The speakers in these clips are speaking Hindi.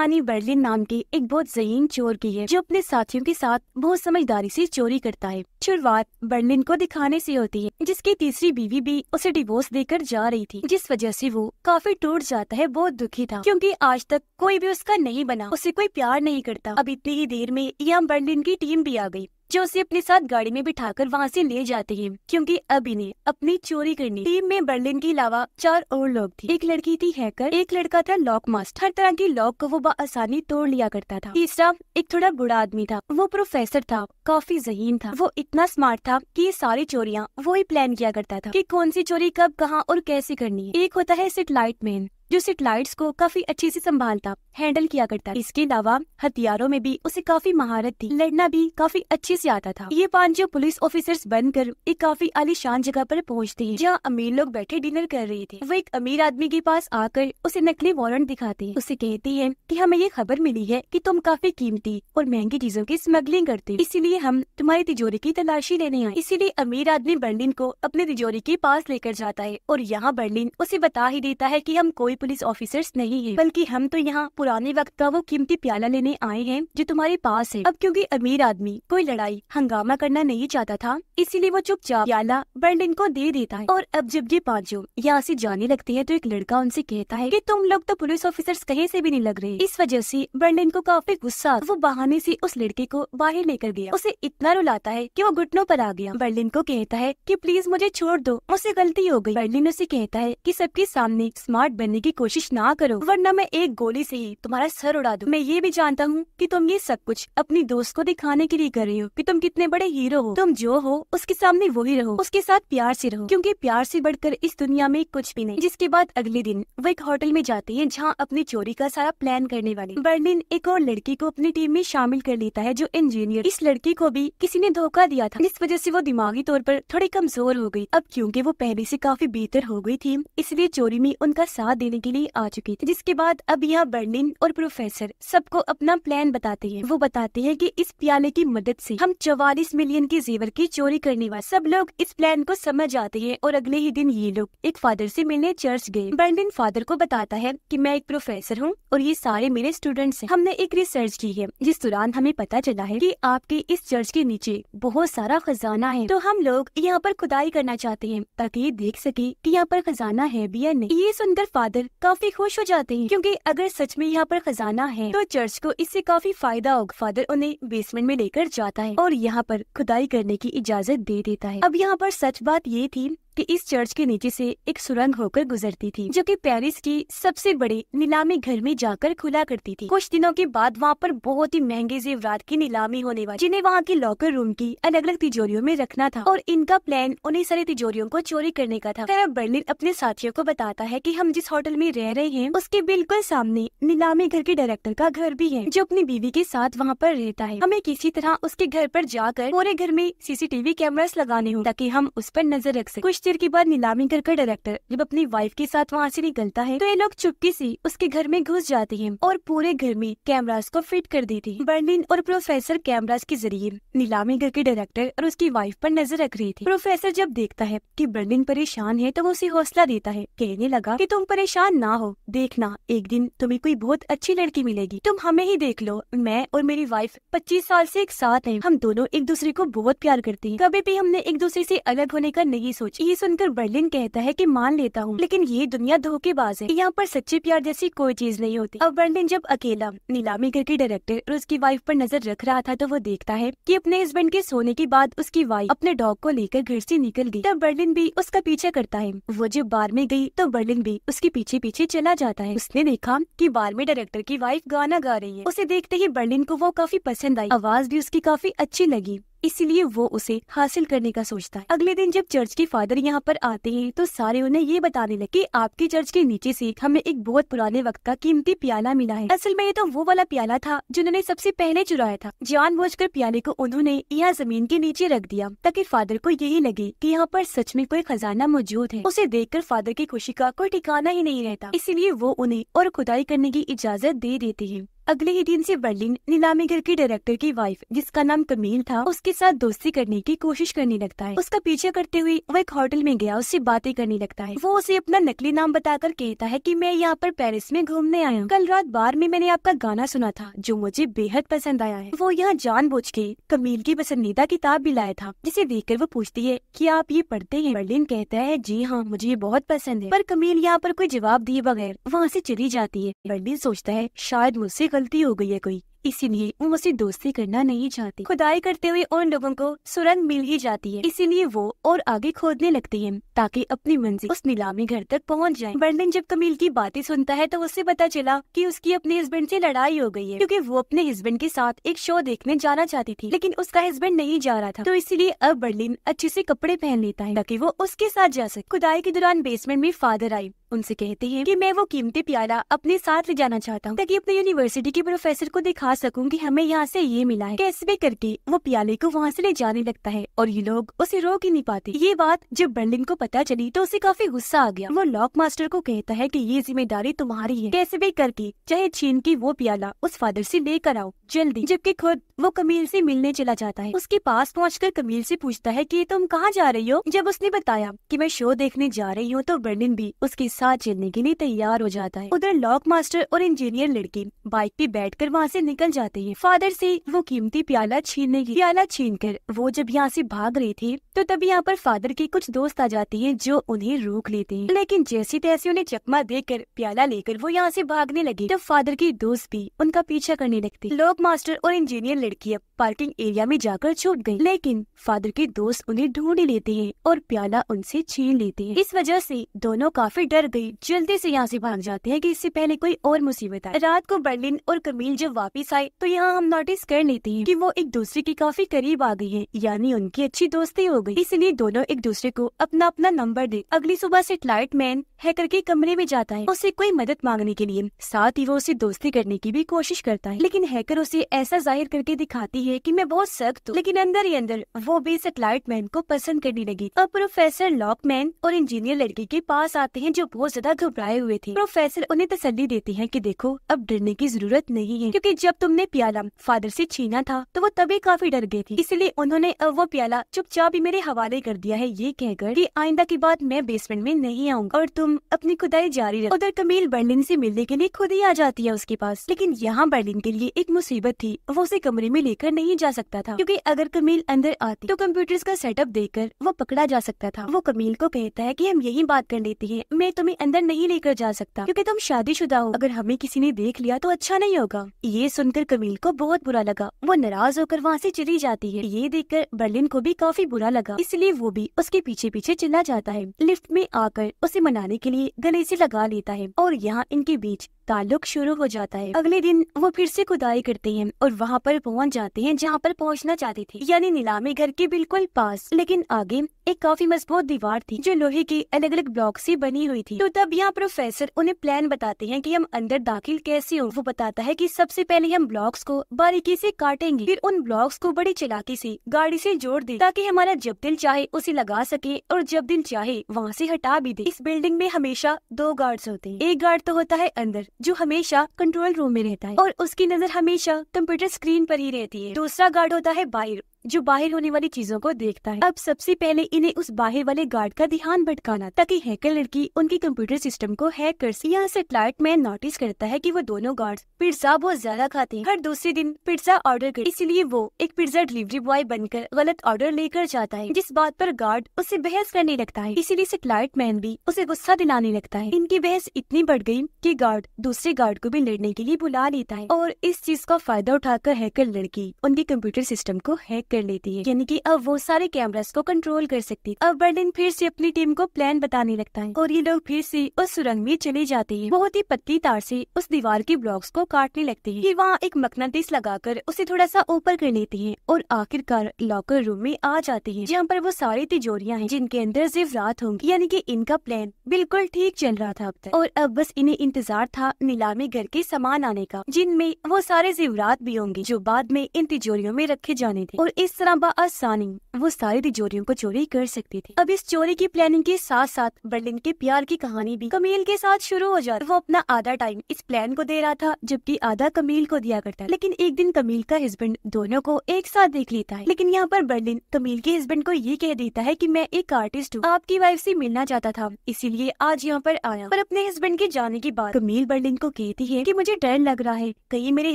कहानी बर्लिन नाम के एक बहुत जहीन चोर की है जो अपने साथियों के साथ बहुत समझदारी से चोरी करता है शुरुआत बर्लिन को दिखाने से होती है जिसकी तीसरी बीवी भी उसे डिवोर्स देकर जा रही थी जिस वजह से वो काफी टूट जाता है बहुत दुखी था क्योंकि आज तक कोई भी उसका नहीं बना उसे कोई प्यार नहीं करता अब इतनी ही देर में यहाँ बर्लिन की टीम भी आ गई जो उसे अपने साथ गाड़ी में बिठाकर वहाँ से ले जाते हैं क्योंकि अब इन्हें अपनी चोरी करनी टीम में बर्लिन के अलावा चार और लोग थे एक लड़की थी हैकर एक लड़का था लॉक मास्टर हर तरह की लॉक को वो आसानी तोड़ लिया करता था तीसरा एक थोड़ा बुरा आदमी था वो प्रोफेसर था काफी जहीन था वो इतना स्मार्ट था की ये सारी चोरिया वो ही प्लान किया करता था की कौन सी चोरी कब कहाँ और कैसे करनी एक होता है सेटेलाइट मैन जो सेटेलाइट्स को काफी अच्छे से संभालता हैंडल किया करता इसके अलावा हथियारों में भी उसे काफी महारत थी लड़ना भी काफी अच्छे से आता था ये पांच पुलिस ऑफिसर्स बनकर एक काफी आलीशान जगह पर पहुंचते हैं जहाँ अमीर लोग बैठे डिनर कर रहे थे वो एक अमीर आदमी के पास आकर उसे नकली वारंट दिखाते हैं उसे कहते हैं की हमें ये खबर मिली है की तुम काफी कीमती और महंगी चीजों की स्मगलिंग करते इसीलिए हम तुम्हारी तिजोरी की तलाशी लेने आए इसीलिए अमीर आदमी बर्लिन को अपने तिजोरी के पास लेकर जाता है और यहाँ बर्लिन उसे बता ही देता है की हम कोई पुलिस ऑफिसर्स नहीं है बल्कि हम तो यहाँ पुराने वक्त का वो कीमती प्याला लेने आए हैं जो तुम्हारे पास है अब क्योंकि अमीर आदमी कोई लड़ाई हंगामा करना नहीं चाहता था इसीलिए वो चुपचाप प्याला बर्डिन को दे देता है और अब जब ये पांचों यहाँ ऐसी जाने लगते है तो एक लड़का उनसे कहता है की तुम लोग तो पुलिस ऑफिसर्स कहीं ऐसी भी नहीं लग रहे इस वजह ऐसी बर्डिन को काफी गुस्सा वो बहाने ऐसी उस लड़के को बाहर लेकर गया उसे इतना रुलाता है की वो घुटनों आरोप आ गया बर्डिन को कहता है की प्लीज मुझे छोड़ दो उसे गलती हो गई बर्लिन उसे कहता है कि सबके सामने स्मार्ट बनने की की कोशिश ना करो वरना मैं एक गोली से ही तुम्हारा सर उड़ा दूं। मैं ये भी जानता हूँ कि तुम ये सब कुछ अपनी दोस्त को दिखाने के लिए कर रही हो कि तुम कितने बड़े हीरो हो तुम जो हो उसके सामने वही रहो उसके साथ प्यार से रहो क्योंकि प्यार से बढ़कर इस दुनिया में कुछ भी नहीं जिसके बाद अगले दिन वो एक होटल में जाती है जहाँ अपनी चोरी का सारा प्लान करने वाली बर्लिन एक और लड़की को अपनी टीम में शामिल कर लेता है जो इंजीनियर इस लड़की को भी किसी ने धोखा दिया था जिस वजह से वो दिमागी तौर पर थोड़ी कमजोर हो गयी अब क्यूँकी वो पहले से काफी बेहतर हो गयी थी इसलिए चोरी में उनका साथ देने के लिए आ चुकी थी जिसके बाद अब यहाँ बर्लिन और प्रोफेसर सबको अपना प्लान बताते हैं वो बताते हैं कि इस प्याले की मदद से हम चौवालीस मिलियन के जेवर की चोरी करने वाले सब लोग इस प्लान को समझ आते हैं और अगले ही दिन ये लोग एक फादर से मिलने चर्च गए बर्लिन फादर को बताता है कि मैं एक प्रोफेसर हूँ और ये सारे मेरे स्टूडेंट है हमने एक रिसर्च की है जिस दौरान हमें पता चला है की आपके इस चर्च के नीचे बहुत सारा खजाना है तो हम लोग यहाँ पर खुदाई करना चाहते हैं ताकि ये देख सके कि यहाँ पर खजाना है भी या नहीं ये सुनकर फादर काफी खुश हो जाते हैं क्योंकि अगर सच में यहाँ पर खजाना है तो चर्च को इससे काफी फायदा होगा फादर उन्हें बेसमेंट में लेकर जाता है और यहाँ पर खुदाई करने की इजाजत दे देता है अब यहाँ पर सच बात ये थी कि इस चर्च के नीचे से एक सुरंग होकर गुजरती थी जो कि पेरिस की सबसे बड़े नीलामी घर में जाकर खुला करती थी कुछ दिनों के बाद वहाँ पर बहुत ही महंगे जेवरात की नीलामी होने वाली जिन्हें वहाँ की लॉकर रूम की अलग अलग तिजोरियों में रखना था और इनका प्लान उन्हीं सारी तिजोरियों को चोरी करने का था खैर बर्लिन अपने साथियों को बताता है की हम जिस होटल में रह रहे हैं उसके बिल्कुल सामने नीलामी घर के डायरेक्टर का घर भी है जो अपनी बीवी के साथ वहाँ पर रहता है हमें किसी तरह उसके घर पर जाकर पूरे घर में सीसीटीवी कैमरास लगाने हों ताकि हम उस पर नजर रख सके कुछ कुछ देर के बाद नीलामी घर का डायरेक्टर जब अपनी वाइफ के साथ वहाँ ऐसी निकलता है तो ये लोग चुपके से उसके घर में घुस जाते हैं और पूरे घर में कैमराज को फिट कर देते है बर्लिन और प्रोफेसर कैमराज के जरिए नीलामी घर के डायरेक्टर और उसकी वाइफ पर नजर रख रही थी प्रोफेसर जब देखता है कि बर्लिन परेशान है तो वो उसे हौसला देता है कहने लगा कि तुम परेशान ना हो देखना एक दिन तुम्हें कोई बहुत अच्छी लड़की मिलेगी तुम हमें ही देख लो मैं और मेरी वाइफ पच्चीस साल ऐसी एक साथ है हम दोनों एक दूसरे को बहुत प्यार करते हैं कभी भी हमने एक दूसरे से अलग होने का नहीं सोच ये सुनकर बर्लिन कहता है कि मान लेता हूँ लेकिन ये दुनिया धोखेबाज है यहाँ पर सच्चे प्यार जैसी कोई चीज नहीं होती अब बर्लिन जब अकेला नीलामी घर के डायरेक्टर और उसकी वाइफ पर नजर रख रहा था तो वो देखता है कि अपने हस्बैंड के सोने के बाद उसकी वाइफ अपने डॉग को लेकर घर से निकल गई तब बर्लिन भी उसका पीछा करता है वो जब बार में गई तो बर्लिन भी उसके पीछे पीछे चला जाता है उसने देखा कि बार में डायरेक्टर की वाइफ गाना गा रही है उसे देखते ही बर्लिन को वो काफी पसंद आई आवाज भी उसकी काफी अच्छी लगी इसलिए वो उसे हासिल करने का सोचता है अगले दिन जब चर्च के फादर यहाँ पर आते हैं तो सारे उन्हें ये बताने लगे कि आपके चर्च के नीचे से हमें एक बहुत पुराने वक्त का कीमती प्याला मिला है असल में ये तो वो वाला प्याला था जिन्होंने सबसे पहले चुराया था जान कर प्याले को उन्होंने यहाँ जमीन के नीचे रख दिया ताकि फादर को यही लगे की यहाँ पर सच में कोई खजाना मौजूद है उसे देख कर फादर की खुशी का कोई ठिकाना ही नहीं रहता इसीलिए वो उन्हें और खुदाई करने की इजाज़त दे देते हैं अगले ही दिन से बर्लिन नीलामी घर के डायरेक्टर की वाइफ जिसका नाम कमील था उसके साथ दोस्ती करने की कोशिश करने लगता है उसका पीछा करते हुए वो एक होटल में गया उससे बातें करने लगता है वो उसे अपना नकली नाम बताकर कहता है की मैं यहाँ पर पेरिस में घूमने आया कल रात बार में मैंने आपका गाना सुना था जो मुझे बेहद पसंद आया है वो यहाँ बुझ के कमील की पसंदीदा किताब भी लाया था जिसे कर वो पूछती है की आप ये पढ़ते हैं बर्लिन कहता है जी हाँ मुझे ये बहुत पसंद है पर कमील यहाँ पर कोई जवाब दिए बगैर वहाँ से चली जाती है बर्लिन सोचता है शायद मुझसे गलती हो गई है कोई इसीलिए वो मुझसे दोस्ती करना नहीं चाहती खुदाई करते हुए उन लोगों को सुरंग मिल ही जाती है इसीलिए वो और आगे खोदने लगती है ताकि अपनी मंजिल उस नीलामी घर तक पहुंच जाए बर्लिन जब कमील की बातें सुनता है तो उसे पता चला कि उसकी अपने हस्बैंड से लड़ाई हो गई है क्योंकि वो अपने हस्बैंड के साथ एक शो देखने जाना चाहती थी लेकिन उसका हस्बैंड नहीं जा रहा था तो इसीलिए अब बर्लिन अच्छे से कपड़े पहन लेता है ताकि वो उसके साथ जा सके खुदाई के दौरान बेसमेंट में फादर आई उनसे कहते हैं कि मैं वो कीमती प्याला अपने साथ ले जाना चाहता हूँ ताकि अपने यूनिवर्सिटी के प्रोफेसर को दिखा सकूँ की हमें यहाँ से ये मिला है कैसे भी करके वो प्याले को वहाँ से ले जाने लगता है और ये लोग उसे रोक ही नहीं पाते ये बात जब बर्लिन को पता चली तो उसे काफी गुस्सा आ गया वो लॉक मास्टर को कहता है की ये जिम्मेदारी तुम्हारी है कैसे भी करके चाहे छीन की वो प्याला उस फादर ऐसी लेकर आओ जल्दी जबकि खुद वो कमील ऐसी मिलने चला जाता है उसके पास पहुँच कमील ऐसी पूछता है की तुम कहाँ जा रही हो जब उसने बताया की मैं शो देखने जा रही हूँ तो बर्लिन भी उसके साथ चलने के लिए तैयार हो जाता है उधर लॉक मास्टर और इंजीनियर लड़की बाइक पे बैठ कर वहाँ ऐसी निकल जाते हैं फादर से वो कीमती प्याला छीनने की प्याला छीन कर वो जब यहाँ से भाग रही थी तो तभी यहाँ पर फादर के कुछ दोस्त आ जाते हैं जो उन्हें रोक लेते हैं लेकिन जैसे तैसे उन्हें चकमा देकर प्याला लेकर वो यहाँ से भागने लगे तब फादर के दोस्त भी उनका पीछा करने लगते लोग मास्टर और इंजीनियर लड़की अब पार्किंग एरिया में जाकर छूट गयी लेकिन फादर के दोस्त उन्हें ढूंढ लेते हैं और प्याला उनसे छीन लेते हैं इस वजह से दोनों काफी डर गई जल्दी से यहाँ से भाग जाते हैं कि इससे पहले कोई और मुसीबत आए रात को बर्लिन और कमील जब वापस आए तो यहाँ हम नोटिस कर लेते हैं कि वो एक दूसरे के काफी करीब आ गई है यानी उनकी अच्छी दोस्ती हो गई इसलिए दोनों एक दूसरे को अपना अपना नंबर दे अगली सुबह सेटेलाइट मैन हैकर के कमरे में जाता है उसे कोई मदद मांगने के लिए साथ ही वो उसे दोस्ती करने की भी कोशिश करता है लेकिन हैकर उसे ऐसा जाहिर करके दिखाती है कि मैं बहुत सख्त हूँ लेकिन अंदर ही अंदर वो भी सेटेलाइट मैन को पसंद करने लगी अब प्रोफेसर लॉकमैन और इंजीनियर लड़की के पास आते हैं जो बहुत ज्यादा घबराए हुए थे प्रोफेसर उन्हें तसली देती है की देखो अब डरने की जरूरत नहीं है क्यूँकी जब तुमने प्याला फादर ऐसी छीना था तो वो तभी काफी डर गई थी इसलिए उन्होंने अब वो प्याला चुपचाप ही मेरे हवाले कर दिया है ये कहकर की आइंदा की बात मैं बेसमेंट में नहीं आऊंगा और तुम अपनी खुदाई जारी रख उधर कमील बर्लिन से मिलने के लिए खुद ही आ जाती है उसके पास लेकिन यहाँ बर्लिन के लिए एक मुसीबत थी वो उसे कमरे में लेकर नहीं जा सकता था क्योंकि अगर कमील अंदर आती तो कंप्यूटर्स का सेटअप देकर वो पकड़ा जा सकता था वो कमील को कहता है कि हम यही बात कर लेते हैं मैं तुम्हें तुम्हें अंदर नहीं लेकर जा सकता क्योंकि तुम शादीशुदा हो अगर हमें किसी ने देख लिया तो अच्छा नहीं होगा ये सुनकर कमील को बहुत बुरा लगा वो नाराज होकर वहाँ से चली जाती है ये देखकर बर्लिन को भी काफी बुरा लगा इसलिए वो भी उसके पीछे पीछे चला जाता है लिफ्ट में आकर उसे मनाने के लिए गले से लगा लेता है और यहाँ इनके बीच ताल्लुक शुरू हो जाता है अगले दिन वो फिर से खुदाई करते हैं और वहाँ पर पहुँच जाते हैं जहाँ पर पहुँचना चाहते थे यानी नीलामी घर के बिल्कुल पास लेकिन आगे एक काफी मजबूत दीवार थी जो लोहे के अलग अलग ब्लॉक से बनी हुई थी तो तब यहाँ प्रोफेसर उन्हें प्लान बताते हैं कि हम अंदर दाखिल कैसे हो वो बताता है कि सबसे पहले हम ब्लॉक्स को बारीकी से काटेंगे फिर उन ब्लॉक्स को बड़ी चलाकी से गाड़ी से जोड़ दे ताकि हमारा जब दिल चाहे उसे लगा सके और जब दिल चाहे वहाँ से हटा भी दे इस बिल्डिंग में हमेशा दो गार्ड्स होते हैं एक गार्ड तो होता है अंदर जो हमेशा कंट्रोल रूम में रहता है और उसकी नजर हमेशा कंप्यूटर स्क्रीन पर ही रहती है दूसरा गार्ड होता है बाहर जो बाहर होने वाली चीजों को देखता है अब सबसे पहले इन्हें उस बाहर वाले गार्ड का ध्यान भटकाना ताकि हैकर लड़की उनके कंप्यूटर सिस्टम को हैक कर यहाँ सेटेलाइट मैन नोटिस करता है कि वो दोनों गार्ड पिज्जा बहुत ज्यादा खाते हैं हर दूसरे दिन पिज्जा ऑर्डर कर इसलिए वो एक पिज्जा डिलीवरी बॉय बनकर गलत ऑर्डर लेकर जाता है जिस बात आरोप गार्ड उसे बहस करने लगता है इसीलिए सेटेलाइट मैन भी उसे गुस्सा दिलाने लगता है इनकी बहस इतनी बढ़ गयी की गार्ड दूसरे गार्ड को भी लड़ने के लिए बुला लेता है और इस चीज का फायदा उठाकर हैकर लड़की उनके कंप्यूटर सिस्टम को हैक कर लेती है यानी कि अब वो सारे कैमरास को कंट्रोल कर सकती अब बर्डिन फिर से अपनी टीम को प्लान बताने लगता है और ये लोग फिर से उस सुरंग में चले जाते हैं बहुत ही पतली तार से उस दीवार के ब्लॉक्स को काटने लगते हैं वहाँ एक लगा लगाकर उसे थोड़ा सा ऊपर कर लेते हैं और आखिरकार लॉकर रूम में आ जाते हैं जहाँ पर वो सारी तिजोरियाँ हैं जिनके अंदर जेवरात होंगी यानी की इनका प्लान बिल्कुल ठीक चल रहा था अब तक और अब बस इन्हें इंतजार था नीलामी घर के सामान आने का जिनमें वो सारे जेवरात भी होंगे जो बाद में इन तिजोरियों में रखे जाने थे और इस तरह बा आसानी वो सारी तिजोरियों को चोरी कर सकती थी अब इस चोरी की प्लानिंग के साथ साथ बर्लिन के प्यार की कहानी भी कमील के साथ शुरू हो जाती वो अपना आधा टाइम इस प्लान को दे रहा था जबकि आधा कमील को दिया करता है लेकिन एक दिन कमील का हस्बैंड दोनों को एक साथ देख लेता है लेकिन यहाँ पर बर्लिन कमील के हस्बैंड को ये कह देता है की मैं एक आर्टिस्ट हूँ आपकी वाइफ ऐसी मिलना चाहता था इसीलिए आज यहाँ पर आया पर अपने हस्बैंड के जाने की बात कमील बर्लिन को कहती है की मुझे डर लग रहा है कहीं मेरे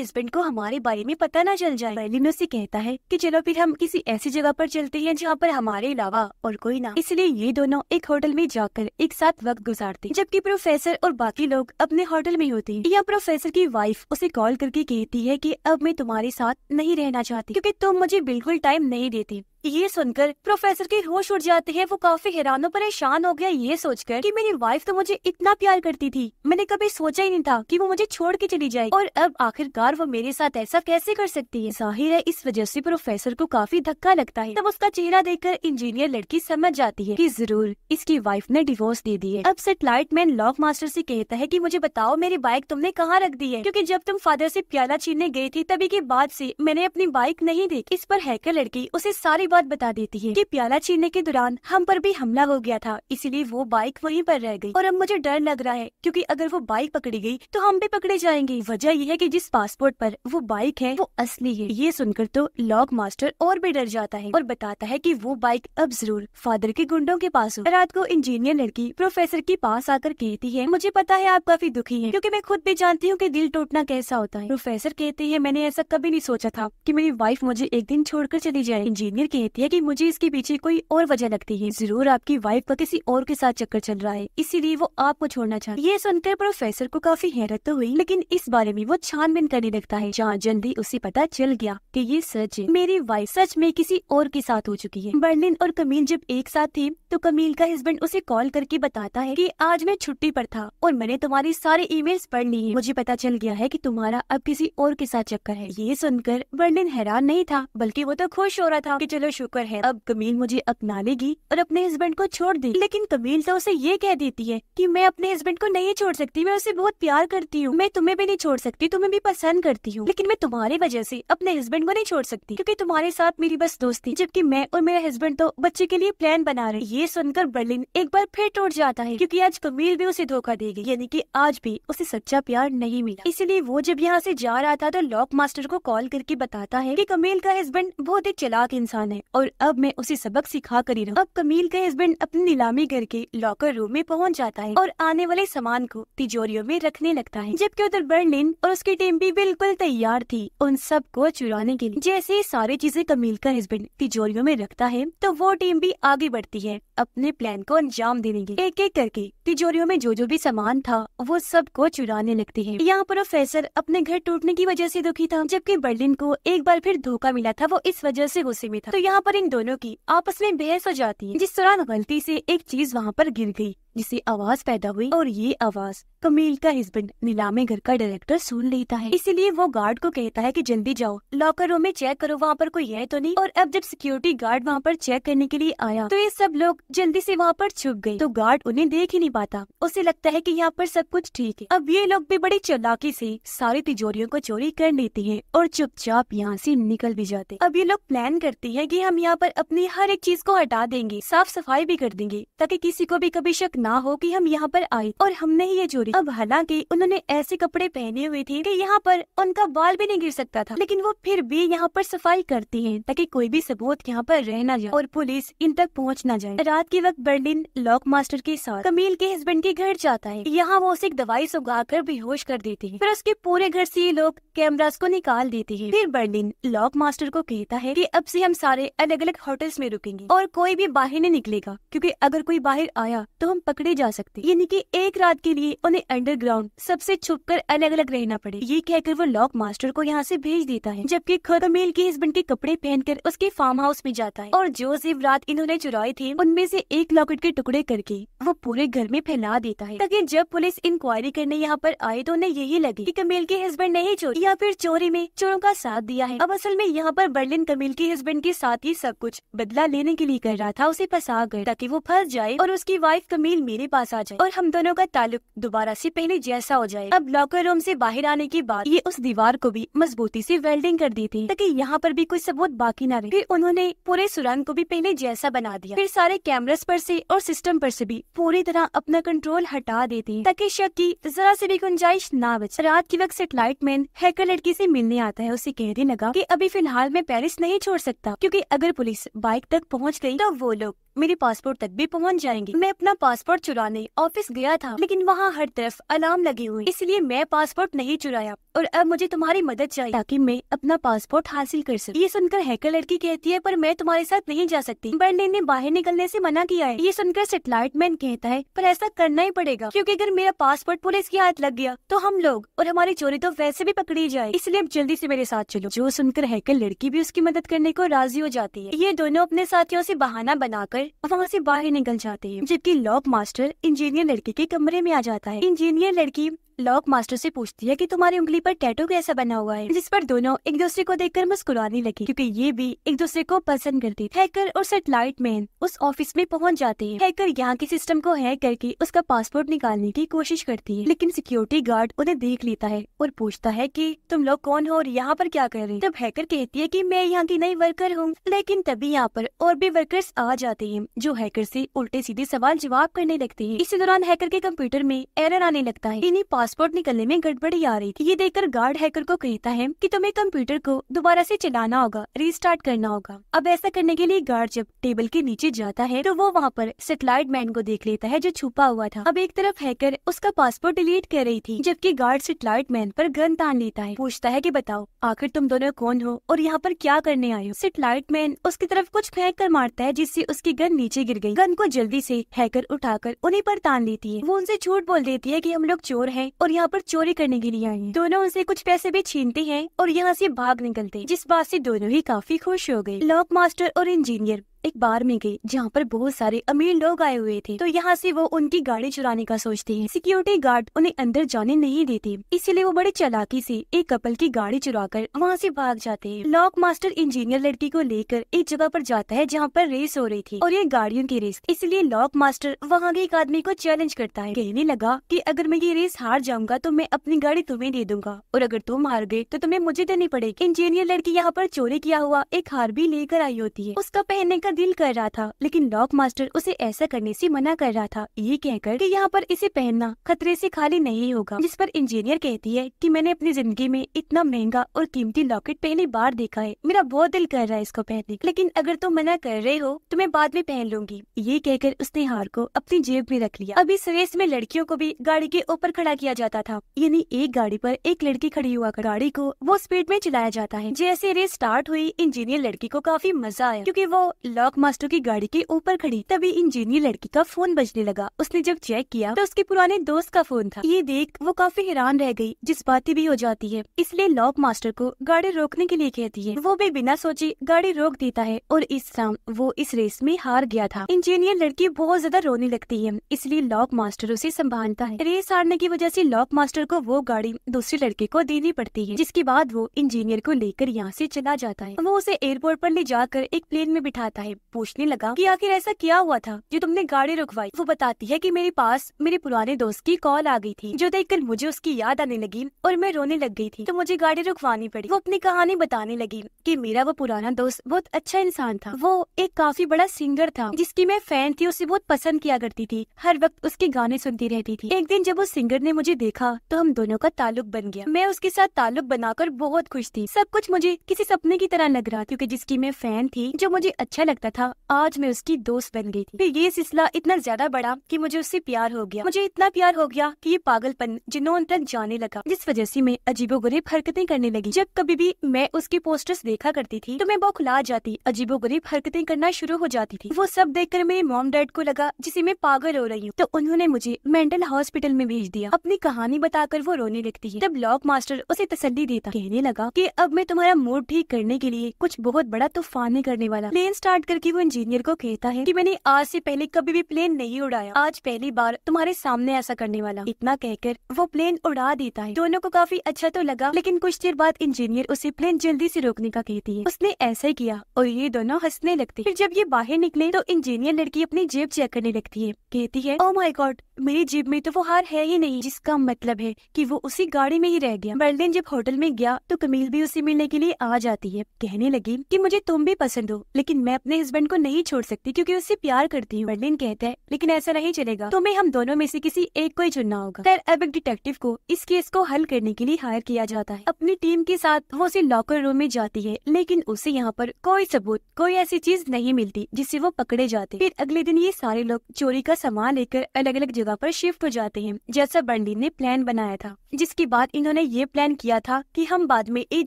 हस्बैंड को हमारे बारे में पता न चल जाए बर्लिन उसे कहता है की चलो फिर हम किसी ऐसी जगह पर चलते हैं जहाँ पर हमारे अलावा और कोई ना इसलिए ये दोनों एक होटल में जाकर एक साथ वक्त गुजारते जबकि प्रोफेसर और बाकी लोग अपने होटल में होते या प्रोफेसर की वाइफ उसे कॉल करके कहती है की अब मैं तुम्हारे साथ नहीं रहना चाहती क्यूँकी तुम मुझे बिल्कुल टाइम नहीं देती ये सुनकर प्रोफेसर के होश उड़ जाते हैं वो काफी हैरानों परेशान हो गया ये सोचकर कि मेरी वाइफ तो मुझे इतना प्यार करती थी मैंने कभी सोचा ही नहीं था कि वो मुझे छोड़ के चली जाए और अब आखिरकार वो मेरे साथ ऐसा कैसे कर सकती है जाहिर है इस वजह से प्रोफेसर को काफी धक्का लगता है तब उसका चेहरा देखकर इंजीनियर लड़की समझ जाती है की जरूर इसकी वाइफ ने डिवोर्स दे दी है अब सेटेलाइट मैन लॉक मास्टर ऐसी कहता है की मुझे बताओ मेरी बाइक तुमने कहाँ रख दी है क्यूँकी जब तुम फादर ऐसी प्याला छीनने गयी थी तभी के बाद ऐसी मैंने अपनी बाइक नहीं देखी इस पर हैकर लड़की उसे सारी बात बता देती है कि प्याला छीनने के दौरान हम पर भी हमला हो गया था इसीलिए वो बाइक वहीं पर रह गई और अब मुझे डर लग रहा है क्योंकि अगर वो बाइक पकड़ी गई तो हम भी पकड़े जाएंगे वजह यह है कि जिस पासपोर्ट पर वो बाइक है वो असली है ये सुनकर तो लॉक मास्टर और भी डर जाता है और बताता है की वो बाइक अब जरूर फादर के गुंडों के पास हो रात को इंजीनियर लड़की प्रोफेसर के पास आकर कहती है मुझे पता है आप काफी दुखी है क्यूँकी मैं खुद भी जानती हूँ की दिल टूटना कैसा होता है प्रोफेसर कहते हैं मैंने ऐसा कभी नहीं सोचा था की मेरी वाइफ मुझे एक दिन छोड़ चली जाए इंजीनियर के कहती है कि मुझे इसके पीछे कोई और वजह लगती है जरूर आपकी वाइफ का किसी और के साथ चक्कर चल रहा है इसीलिए वो आपको छोड़ना चाहती ये सुनकर प्रोफेसर को काफी हैरत तो हुई लेकिन इस बारे में वो छानबीन करने लगता है जहाँ जल्दी उसे पता चल गया कि ये सच है मेरी वाइफ सच में किसी और के साथ हो चुकी है बर्लिन और कमील जब एक साथ थे तो कमील का हस्बैंड उसे कॉल करके बताता है कि आज मैं छुट्टी पर था और मैंने तुम्हारी सारी ईमेल्स पढ़ ली है मुझे पता चल गया है कि तुम्हारा अब किसी और के साथ चक्कर है ये सुनकर बर्लिन हैरान नहीं था बल्कि वो तो खुश हो रहा था कि चलो शुक्र है अब कमील मुझे अपना लेगी और अपने हस्बैंड को छोड़ दी लेकिन कमील तो उसे ये कह देती है कि मैं अपने हस्बैंड को नहीं छोड़ सकती मैं उसे बहुत प्यार करती हूँ मैं तुम्हें भी नहीं छोड़ सकती तुम्हें भी पसंद करती हूँ लेकिन मैं तुम्हारी वजह से अपने हस्बैंड को नहीं छोड़ सकती क्योंकि तुम्हारे साथ मेरी बस दोस्ती जबकि मैं और मेरे हस्बैंड तो बच्चे के लिए प्लान बना रहे ये सुनकर बर्लिन एक बार फिर टूट जाता है क्योंकि आज कमील भी उसे धोखा देगी यानी कि आज भी उसे सच्चा प्यार नहीं मिला इसीलिए वो जब यहाँ से जा रहा था तो लॉक मास्टर को कॉल करके बताता है कि कमील का हस्बैंड बहुत ही चलाक इंसान है है और अब मैं उसे सबक सिखा कर ही रहा अब कमील का हस्बैंड अपनी नीलामी करके लॉकर रूम में पहुँच जाता है और आने वाले सामान को तिजोरियों में रखने लगता है जबकि उधर बर्लिन और उसकी टीम भी बिल्कुल तैयार थी उन सब को चुराने के लिए जैसे ही सारी चीजें कमील का हस्बैंड तिजोरियों में रखता है तो वो टीम भी आगे बढ़ती है अपने प्लान को अंजाम देने के एक एक करके तिजोरियों में जो जो भी सामान था वो सब को चुराने लगती है यहाँ प्रोफेसर अपने घर टूटने की वजह से दुखी था जबकि बर्लिन को एक बार फिर धोखा मिला था वो इस वजह से गुस्से में था तो यहाँ पर इन दोनों की आपस में बहस हो जाती है जिस दौरान गलती से एक चीज वहाँ पर गिर गई जिसे आवाज पैदा हुई और ये आवाज कमील का हस्बैंड नीलामे घर का डायरेक्टर सुन लेता है इसीलिए वो गार्ड को कहता है कि जल्दी जाओ लॉकर रूम में चेक करो वहाँ पर कोई है तो नहीं और अब जब सिक्योरिटी गार्ड वहाँ पर चेक करने के लिए आया तो ये सब लोग जल्दी से वहाँ पर छुप गए तो गार्ड उन्हें देख ही नहीं पाता उसे लगता है की यहाँ पर सब कुछ ठीक है अब ये लोग भी बड़ी चलाकी से सारी तिजोरियों को चोरी कर लेते हैं और चुपचाप यहाँ से निकल भी जाते अब ये लोग प्लान करते हैं की हम यहाँ पर अपनी हर एक चीज को हटा देंगे साफ सफाई भी कर देंगे ताकि किसी को भी कभी शक ना हो कि हम यहाँ पर आए और हमने ही ये चोरी अब हालांकि उन्होंने ऐसे कपड़े पहने हुए थे कि यहाँ पर उनका बाल भी नहीं गिर सकता था लेकिन वो फिर भी यहाँ पर सफाई करती है ताकि कोई भी सबूत यहाँ पर रह ना जाए और पुलिस इन तक पहुँच न जाए रात के वक्त बर्लिन लॉक मास्टर के साथ कमील के हस्बैंड के घर जाता है यहाँ वो उसे एक दवाई सुगा कर बेहोश कर देती है फिर उसके पूरे घर से ये लोग कैमराज को निकाल देती है फिर बर्लिन लॉक मास्टर को कहता है की अब से हम सारे अलग अलग होटल्स में रुकेंगे और कोई भी बाहर नहीं निकलेगा क्योंकि अगर कोई बाहर आया तो हम पकड़ी जा सकती यानी कि एक रात के लिए उन्हें अंडरग्राउंड सबसे छुपकर अलग अलग रहना पड़े ये कहकर वो लॉक मास्टर को यहाँ से भेज देता है जबकि खुद मेल के हस्बैंड के कपड़े पहनकर उसके फार्म हाउस में जाता है और जो जेब रात इन्होंने चुराए थे उनमें से एक लॉकेट के टुकड़े करके वो पूरे घर में फैला देता है ताकि जब पुलिस इंक्वायरी करने यहाँ पर आए तो उन्हें यही लगे कि कमेल के हस्बैंड ने ही चोरी या फिर चोरी में चोरों का साथ दिया है अब असल में यहाँ पर बर्लिन कमेल के हस्बैंड के साथ ही सब कुछ बदला लेने के लिए कर रहा था उसे फंसा कर ताकि वो फंस जाए और उसकी वाइफ कमील मेरे पास आ जाए और हम दोनों का ताल्लुक दोबारा से पहले जैसा हो जाए अब लॉकर रूम से बाहर आने के बाद ये उस दीवार को भी मजबूती से वेल्डिंग कर दी थी ताकि यहाँ पर भी कोई सबूत बाकी न रहे फिर उन्होंने पूरे सुरंग को भी पहले जैसा बना दिया फिर सारे कैमरास पर से और सिस्टम पर से भी पूरी तरह अपना कंट्रोल हटा हैं ताकि शक की जरा से भी गुंजाइश ना बचे रात के वक्त सेटेलाइट मैन हैकर लड़की से मिलने आता है उसे कहने लगा कि अभी फिलहाल मैं पेरिस नहीं छोड़ सकता क्योंकि अगर पुलिस बाइक तक पहुंच गई तो वो लोग मेरे पासपोर्ट तक भी पहुंच जाएंगे मैं अपना पासपोर्ट चुराने ऑफिस गया था लेकिन वहाँ हर तरफ अलार्म लगे हुए इसलिए मैं पासपोर्ट नहीं चुराया और अब मुझे तुम्हारी मदद चाहिए ताकि मैं अपना पासपोर्ट हासिल कर सकूं। ये सुनकर हैकर लड़की कहती है पर मैं तुम्हारे साथ नहीं जा सकती बर्लिन ने बाहर निकलने से मना किया है ये सुनकर सेटेलाइट मैन कहता है पर ऐसा करना ही पड़ेगा क्योंकि अगर मेरा पासपोर्ट पुलिस के हाथ लग गया तो हम लोग और हमारी चोरी तो वैसे भी पकड़ी जाए इसलिए अब जल्दी ऐसी मेरे साथ चलो जो सुनकर हैकर लड़की भी उसकी मदद करने को राजी हो जाती है ये दोनों अपने साथियों ऐसी बहाना बनाकर कर वहाँ से बाहर निकल जाते हैं जबकि लॉक मास्टर इंजीनियर लड़की के कमरे में आ जाता है इंजीनियर लड़की लॉक मास्टर से पूछती है कि तुम्हारी उंगली पर टैटू कैसा बना हुआ है जिस पर दोनों एक दूसरे को देखकर मुस्कुराने लगे क्योंकि ये भी एक दूसरे को पसंद करती थी हैकर और सेटेलाइट मैन उस ऑफिस में पहुंच जाते हैं हैकर यहाँ के सिस्टम को हैक करके उसका पासपोर्ट निकालने की कोशिश करती है लेकिन सिक्योरिटी गार्ड उन्हें देख लेता है और पूछता है की तुम लोग कौन हो और यहाँ पर क्या कर रहे हैं तब हैकर कहती है की मैं यहाँ की नई वर्कर हूँ लेकिन तभी यहाँ पर और भी वर्कर्स आ जाते हैं जो हैकर ऐसी उल्टे सीधे सवाल जवाब करने लगते है इसी दौरान हैकर के कंप्यूटर में एरर आने लगता है इन्हीं पासपोर्ट निकलने में गड़बड़ी आ रही थी ये देखकर गार्ड हैकर को कहता है की तुम्हें कंप्यूटर को दोबारा ऐसी चलाना होगा रिस्टार्ट करना होगा अब ऐसा करने के लिए गार्ड जब टेबल के नीचे जाता है तो वो वहाँ पर सेटेलाइट मैन को देख लेता है जो छुपा हुआ था अब एक तरफ हैकर उसका पासपोर्ट डिलीट कर रही थी जबकि गार्ड सेटेलाइट मैन पर गन तान लेता है पूछता है की बताओ आखिर तुम दोनों कौन हो और यहाँ पर क्या करने आयो सेटेलाइट मैन उसकी तरफ कुछ फेंक कर मारता है जिससे उसकी गन नीचे गिर गयी गन को जल्दी से हैकर उठाकर उन्हीं पर तान लेती है वो उनसे झूठ बोल देती है की हम लोग चोर है और यहाँ पर चोरी करने के लिए आई दोनों उनसे कुछ पैसे भी छीनते हैं और यहाँ से भाग निकलते जिस बात से दोनों ही काफी खुश हो गए लॉक मास्टर और इंजीनियर एक बार में गई जहाँ पर बहुत सारे अमीर लोग आए हुए थे तो यहाँ से वो उनकी गाड़ी चुराने का सोचते है सिक्योरिटी गार्ड उन्हें अंदर जाने नहीं देते इसीलिए वो बड़े चलाकी से एक कपल की गाड़ी चुरा कर वहाँ से भाग जाते हैं लॉक मास्टर इंजीनियर लड़की को लेकर एक जगह पर जाता है जहाँ पर रेस हो रही थी और ये गाड़ियों की रेस इसलिए लॉक मास्टर वहाँ के एक आदमी को चैलेंज करता है कहने लगा की अगर मैं ये रेस हार जाऊंगा तो मैं अपनी गाड़ी तुम्हें दे दूंगा और अगर तुम हार गए तो तुम्हें मुझे देनी पड़ेगी इंजीनियर लड़की यहाँ पर चोरी किया हुआ एक हार भी लेकर आई होती है उसका पहनने का दिल कर रहा था लेकिन लॉक मास्टर उसे ऐसा करने से मना कर रहा था ये कहकर कि यहाँ पर इसे पहनना खतरे से खाली नहीं होगा जिस पर इंजीनियर कहती है कि मैंने अपनी जिंदगी में इतना महंगा और कीमती लॉकेट पहली बार देखा है मेरा बहुत दिल कर रहा है इसको पहनने लेकिन अगर तुम मना कर रहे हो तो मैं बाद में पहन लूंगी ये कहकर उसने हार को अपनी जेब में रख लिया अभी इस रेस में लड़कियों को भी गाड़ी के ऊपर खड़ा किया जाता था यानी एक गाड़ी पर एक लड़की खड़ी हुआ कर गाड़ी को वो स्पीड में चलाया जाता है जैसे रेस स्टार्ट हुई इंजीनियर लड़की को काफी मजा आया क्यूँकी वो ब्लॉक मास्टर की गाड़ी के ऊपर खड़ी तभी इंजीनियर लड़की का फोन बजने लगा उसने जब चेक किया तो उसके पुराने दोस्त का फोन था ये देख वो काफी हैरान रह गई जिस बातें भी हो जाती है इसलिए लॉक मास्टर को गाड़ी रोकने के लिए कहती है वो भी बिना सोचे गाड़ी रोक देता है और इस शाम वो इस रेस में हार गया था इंजीनियर लड़की बहुत ज्यादा रोने लगती है इसलिए लॉक मास्टर उसे संभालता है रेस हारने की वजह से लॉक मास्टर को वो गाड़ी दूसरी लड़की को देनी पड़ती है जिसके बाद वो इंजीनियर को लेकर यहाँ से चला जाता है वो उसे एयरपोर्ट पर ले जाकर एक प्लेन में बिठाता है है पूछने लगा कि आखिर ऐसा क्या हुआ था जो तुमने गाड़ी रुकवाई वो बताती है कि मेरे पास मेरे पुराने दोस्त की कॉल आ गई थी जो देखकर मुझे उसकी याद आने लगी और मैं रोने लग गई थी तो मुझे गाड़ी रुकवानी पड़ी वो अपनी कहानी बताने लगी की मेरा वो पुराना दोस्त बहुत अच्छा इंसान था वो एक काफी बड़ा सिंगर था जिसकी मैं फैन थी उसे बहुत पसंद किया करती थी हर वक्त उसके गाने सुनती रहती थी एक दिन जब उस सिंगर ने मुझे देखा तो हम दोनों का ताल्लुक बन गया मैं उसके साथ ताल्लुक बनाकर बहुत खुश थी सब कुछ मुझे किसी सपने की तरह लग रहा क्योंकि जिसकी मैं फैन थी जो मुझे अच्छा लग लगता था आज मैं उसकी दोस्त बन गई थी फिर ये सिलसिला इतना ज्यादा बड़ा कि मुझे उससे प्यार हो गया मुझे इतना प्यार हो गया कि ये पागलपन जिनोन तक जाने लगा जिस वजह से मैं गरीब हरकतें करने लगी जब कभी भी मैं उसके पोस्टर्स देखा करती थी तो मैं बौखला जाती अजीबो गरीब हरकतें करना शुरू हो जाती थी वो सब देख कर मेरे मॉम डैड को लगा जिसे मैं पागल हो रही हूँ तो उन्होंने मुझे मेंटल हॉस्पिटल में भेज दिया अपनी कहानी बताकर वो रोने लगती है तब ब्लॉक मास्टर उसे तसल्ली देता कहने लगा की अब मैं तुम्हारा मूड ठीक करने के लिए कुछ बहुत बड़ा तूफान करने वाला प्लेन स्टार्ट बात करके वो इंजीनियर को कहता है कि मैंने आज से पहले कभी भी प्लेन नहीं उड़ाया आज पहली बार तुम्हारे सामने ऐसा करने वाला इतना कहकर वो प्लेन उड़ा देता है दोनों को काफी अच्छा तो लगा लेकिन कुछ देर बाद इंजीनियर उसे प्लेन जल्दी से रोकने का कहती है उसने ऐसा ही किया और ये दोनों हंसने लगते फिर जब ये बाहर निकले तो इंजीनियर लड़की अपनी जेब चेक करने लगती है कहती है ओ माई गॉड मेरी जेब में तो वो हार है ही नहीं जिसका मतलब है कि वो उसी गाड़ी में ही रह गया बर्लिन जब होटल में गया तो कमील भी उसे मिलने के लिए आ जाती है कहने लगी कि मुझे तुम भी पसंद हो लेकिन मैं अपने हस्बैंड को नहीं छोड़ सकती क्योंकि उससे प्यार करती हूँ बर्लिन कहता है लेकिन ऐसा नहीं चलेगा तुम्हें हम दोनों में से किसी एक को ही चुनना होगा खैर अब एक डिटेक्टिव को इस केस को हल करने के लिए हायर किया जाता है अपनी टीम के साथ वो उसे लॉकर रूम में जाती है लेकिन उसे यहाँ पर कोई सबूत कोई ऐसी चीज नहीं मिलती जिससे वो पकड़े जाते फिर अगले दिन ये सारे लोग चोरी का सामान लेकर अलग अलग जगह पर शिफ्ट हो जाते हैं जैसा बंडी ने प्लान बनाया था जिसके बाद इन्होंने ये प्लान किया था कि हम बाद में एक